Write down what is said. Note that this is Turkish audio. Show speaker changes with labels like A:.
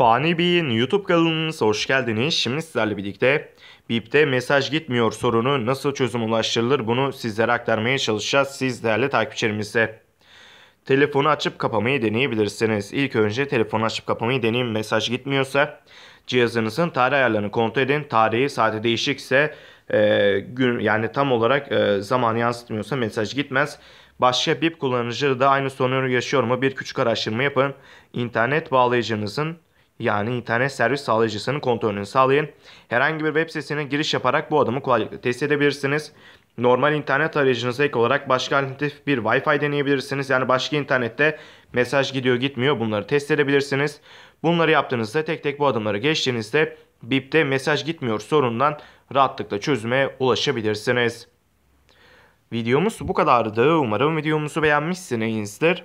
A: Fani Bey'in YouTube kanalınıza hoş geldiniz. Şimdi sizlerle birlikte BİP'te mesaj gitmiyor sorunu nasıl çözüm ulaştırılır bunu sizlere aktarmaya çalışacağız. Siz değerli takipçilerimize. Telefonu açıp kapamayı deneyebilirsiniz. İlk önce telefonu açıp kapamayı deneyin. Mesaj gitmiyorsa cihazınızın tarih ayarlarını kontrol edin. Tarihi saati değişikse e, gün yani tam olarak e, zaman yansıtmıyorsa mesaj gitmez. Başka BIP kullanıcıları da aynı sorunu yaşıyor mu? Bir küçük araştırma yapın. İnternet bağlayıcınızın yani internet servis sağlayıcısının kontrolünü sağlayın. Herhangi bir web sitesine giriş yaparak bu adımı kolaylıkla test edebilirsiniz. Normal internet arayıcınıza ek olarak başka alternatif bir Wi-Fi deneyebilirsiniz. Yani başka internette mesaj gidiyor gitmiyor bunları test edebilirsiniz. Bunları yaptığınızda tek tek bu adımları geçtiğinizde BIP'te mesaj gitmiyor sorundan rahatlıkla çözüme ulaşabilirsiniz. Videomuz bu kadardı. Umarım videomuzu beğenmişsinizdir.